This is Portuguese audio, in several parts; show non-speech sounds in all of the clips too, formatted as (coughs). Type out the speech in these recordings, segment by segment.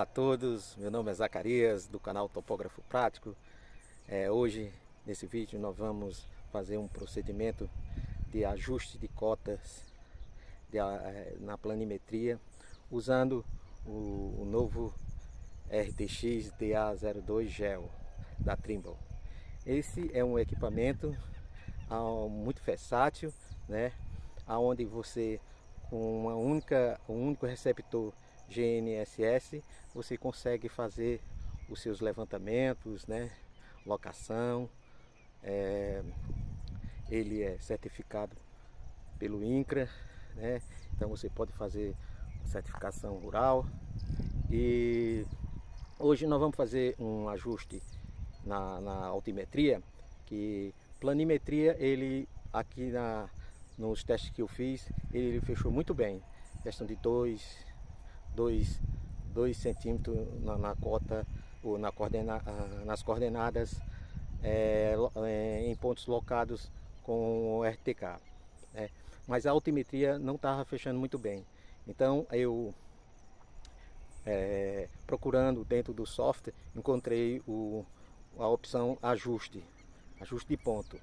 Olá a todos, meu nome é Zacarias, do canal Topógrafo Prático. É, hoje, nesse vídeo, nós vamos fazer um procedimento de ajuste de cotas de, é, na planimetria, usando o, o novo RTX DA02 Gel da Trimble. Esse é um equipamento ah, muito versátil, né? Onde você, com uma única, um único receptor, GNSS, você consegue fazer os seus levantamentos, né? locação. É, ele é certificado pelo INCRA, né? então você pode fazer certificação rural. E hoje nós vamos fazer um ajuste na, na altimetria, que planimetria ele aqui na, nos testes que eu fiz, ele fechou muito bem. Questão de 2, 2 centímetros na, na, cota ou na coordena, ah, nas coordenadas é, é, em pontos locados com RTK. Né? Mas a altimetria não estava fechando muito bem. Então eu é, procurando dentro do software encontrei o, a opção ajuste, ajuste de ponto.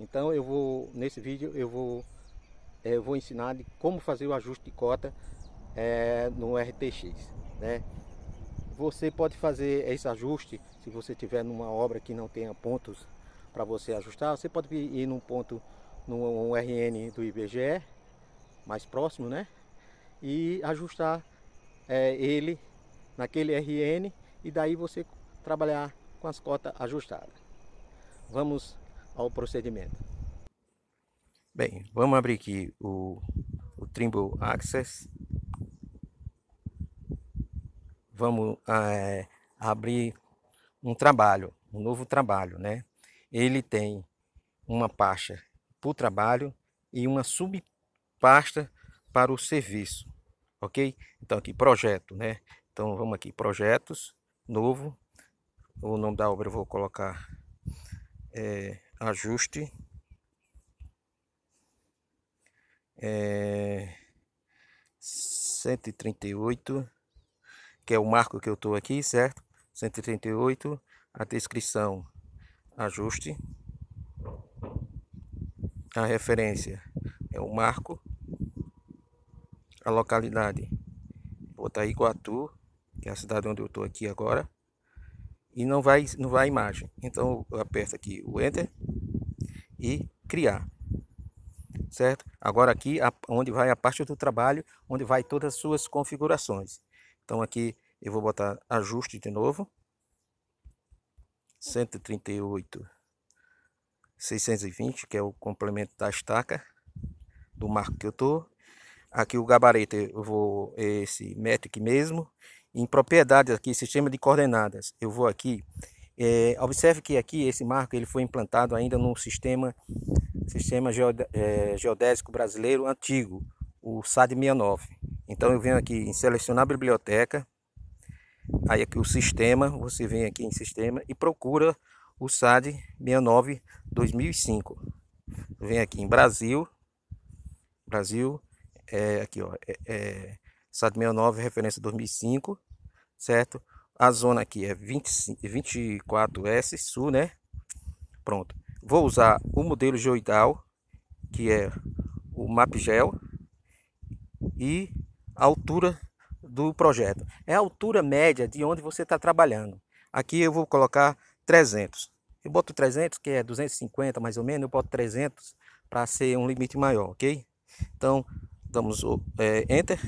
Então eu vou nesse vídeo eu vou é, eu vou ensinar de como fazer o ajuste de cota é, no RTX. Né? Você pode fazer esse ajuste se você tiver numa obra que não tenha pontos para você ajustar. Você pode ir num ponto no RN do IBGE mais próximo, né? E ajustar é, ele naquele RN e daí você trabalhar com as cotas ajustadas. Vamos ao procedimento. Bem, vamos abrir aqui o, o Trimble Access vamos ah, é, abrir um trabalho, um novo trabalho, né? Ele tem uma pasta para o trabalho e uma subpasta para o serviço, ok? Então aqui projeto, né? Então vamos aqui projetos, novo. O nome da obra eu vou colocar é, ajuste é, 138 que é o marco que eu estou aqui, certo? 138, a descrição, ajuste, a referência é o marco, a localidade, vou botar Iguatu, que é a cidade onde eu estou aqui agora, e não vai, não vai imagem. Então eu aperto aqui o Enter e criar certo? Agora aqui, onde vai a parte do trabalho, onde vai todas as suas configurações. Então aqui eu vou botar ajuste de novo. 138 620, que é o complemento da estaca do marco que eu tô. Aqui o gabarito eu vou é esse aqui mesmo. Em propriedades aqui, sistema de coordenadas, eu vou aqui. É, observe que aqui esse marco ele foi implantado ainda no sistema sistema é, geodésico brasileiro antigo, o SAD 69. Então eu venho aqui em selecionar a biblioteca, aí aqui o sistema, você vem aqui em sistema e procura o SAD 69 2005. Vem aqui em Brasil, Brasil, é, aqui ó, é, é, SAD 69 referência 2005, certo? A zona aqui é 25, 24S Sul, né? Pronto. Vou usar o modelo geoidal, que é o MapGel, e a altura do projeto. É a altura média de onde você está trabalhando. Aqui eu vou colocar 300. Eu boto 300, que é 250 mais ou menos, eu boto 300 para ser um limite maior, ok? Então, damos o é, Enter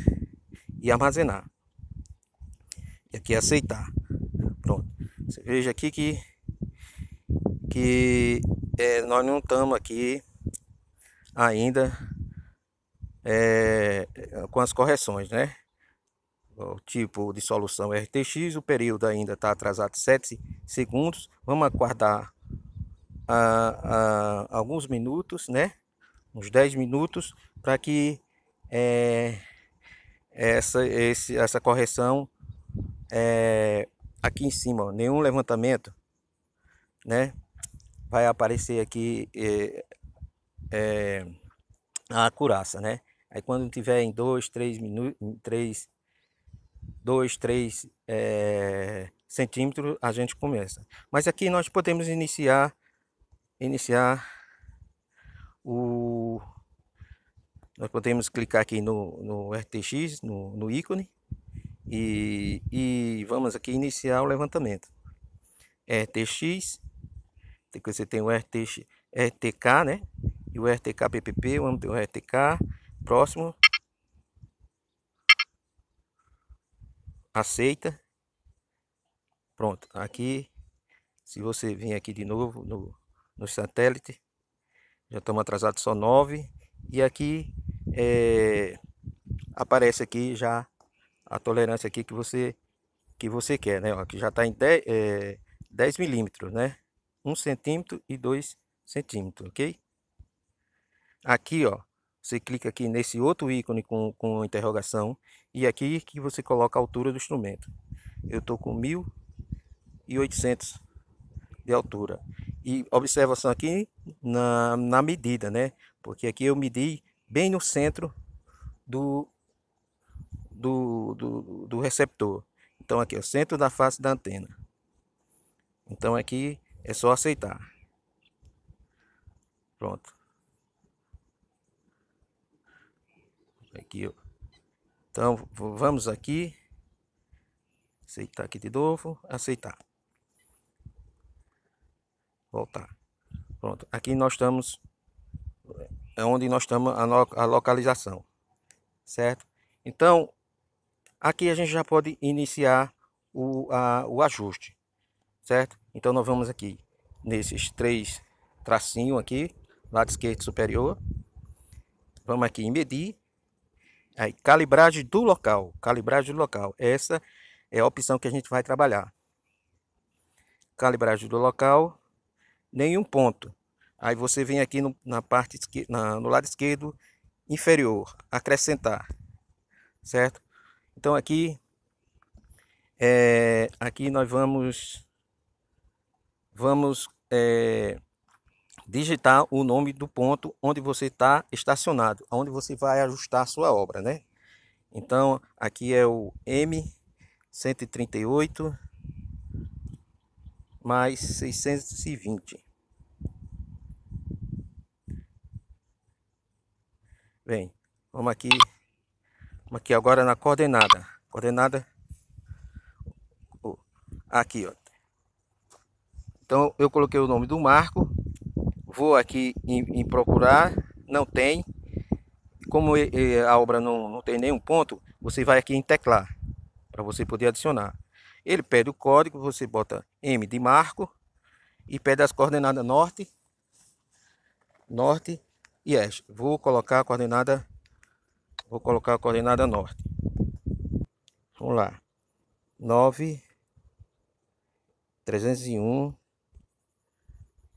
e armazenar. E aqui é aceitar. Pronto. Você veja aqui que, que é, nós não estamos aqui ainda é, é, com as correções, né? O tipo de solução é RTX, o período ainda está atrasado 7 segundos. Vamos aguardar ah, ah, alguns minutos, né? Uns 10 minutos, para que é, essa, esse, essa correção é, aqui em cima, ó, nenhum levantamento, né? Vai aparecer aqui é, é a curaça, né? Aí quando tiver em dois, três minutos, três, dois, três é, centímetros, a gente começa. Mas aqui nós podemos iniciar, iniciar o, nós podemos clicar aqui no, no RTX, no, no ícone, e, e, vamos aqui iniciar o levantamento. RTX, você tem o RTX, RTK, né? E o RTK PPP, vamos ter o RTK, próximo. Aceita. Pronto, aqui, se você vir aqui de novo no, no satélite, já estamos atrasados só 9. E aqui é, aparece aqui já a tolerância aqui que você que você quer, né? Ó, aqui já está em 10, é, 10 milímetros, né? 1 centímetro e 2 centímetros, ok? Aqui, ó, você clica aqui nesse outro ícone com, com interrogação e é aqui que você coloca a altura do instrumento. Eu estou com 1800 de altura. E observação aqui na, na medida, né? Porque aqui eu medi bem no centro do, do, do, do receptor. Então aqui é o centro da face da antena. Então aqui é só aceitar. Pronto. aqui, ó. Então, vamos aqui. Aceitar aqui de novo. Aceitar. Voltar. Pronto. Aqui nós estamos. É onde nós estamos a, no, a localização. Certo? Então, aqui a gente já pode iniciar o, a, o ajuste. Certo? Então, nós vamos aqui nesses três tracinhos aqui. Lado esquerdo superior. Vamos aqui em medir Aí, calibragem do local. Calibragem do local. Essa é a opção que a gente vai trabalhar. Calibragem do local, nenhum ponto. Aí você vem aqui no, na parte na, no lado esquerdo inferior, acrescentar, certo? Então aqui, é, aqui nós vamos, vamos é, digitar o nome do ponto onde você está estacionado, onde você vai ajustar a sua obra, né? Então, aqui é o M138 mais 620. Bem, vamos aqui, vamos aqui agora na coordenada. Coordenada oh, aqui, ó. Então eu coloquei o nome do marco vou aqui em, em procurar, não tem. Como eh, eh, a obra não, não tem nenhum ponto, você vai aqui em teclar, para você poder adicionar. Ele pede o código, você bota M de marco e pede as coordenadas norte, norte e este. Vou colocar a coordenada, vou colocar a coordenada norte. Vamos lá. 9, 301,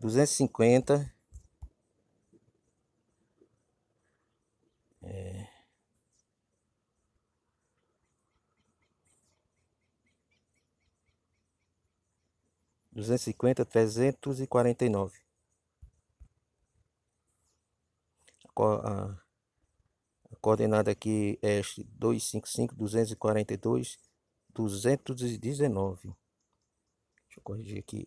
250 é, duzentos e cinquenta trezentos e quarenta e nove a coordenada aqui é dois cinco cinco duzentos e quarenta e dois duzentos e dezenove deixa eu corrigir aqui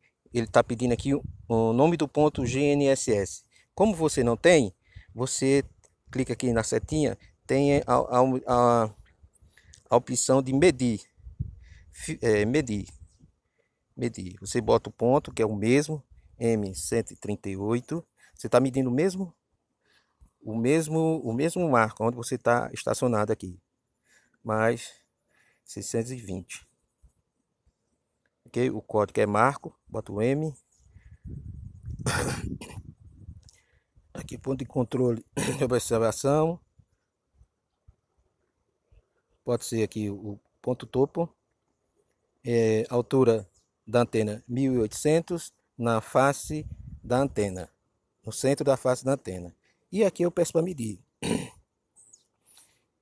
ele está pedindo aqui o nome do ponto GNSS. Como você não tem, você clica aqui na setinha, tem a, a, a opção de medir. É, medir. Medir. Você bota o ponto, que é o mesmo, M138. Você está medindo o mesmo, o mesmo, o mesmo marco onde você está estacionado aqui. Mais 620. Ok? O código é marco bota o M. (coughs) Aqui ponto de controle (coughs) de observação. Pode ser aqui o ponto topo. É, altura da antena 1800 na face da antena. No centro da face da antena. E aqui eu peço para medir. (coughs)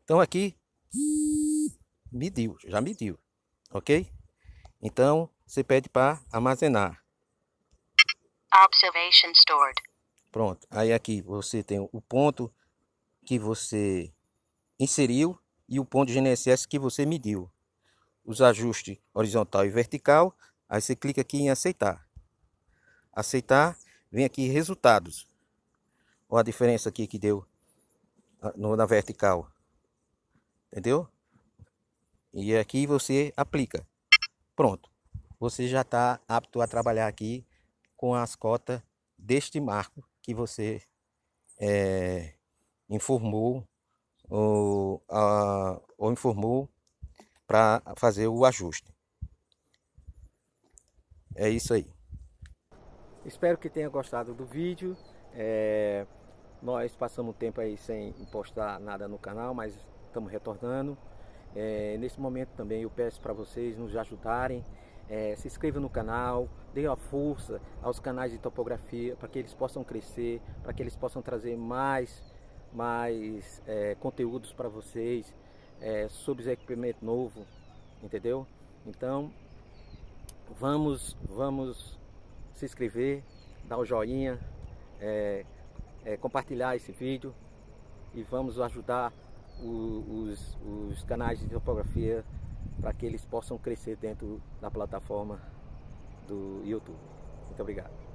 Então aqui mediu, já mediu, ok? Então você pede para armazenar. Observation stored. Pronto. Aí aqui você tem o ponto que você inseriu e o ponto de GNSS que você mediu. Os ajustes horizontal e vertical. Aí você clica aqui em aceitar. Aceitar. Vem aqui resultados. Olha a diferença aqui que deu ah, na vertical. Entendeu? E aqui você aplica. Pronto você já está apto a trabalhar aqui com as cotas deste marco que você é, informou ou, a, ah, ou informou para fazer o ajuste. É isso aí. Espero que tenha gostado do vídeo. É, nós passamos um tempo aí sem postar nada no canal, mas estamos retornando. É, nesse momento também eu peço para vocês nos ajudarem é, se inscreva no canal, dê a força aos canais de topografia para que eles possam crescer, para que eles possam trazer mais, mais é, conteúdos para vocês é, sobre equipamento novo, entendeu? Então vamos, vamos se inscrever, dar o um joinha, é, é, compartilhar esse vídeo e vamos ajudar o, os, os canais de topografia para que eles possam crescer dentro da plataforma do YouTube. Muito obrigado.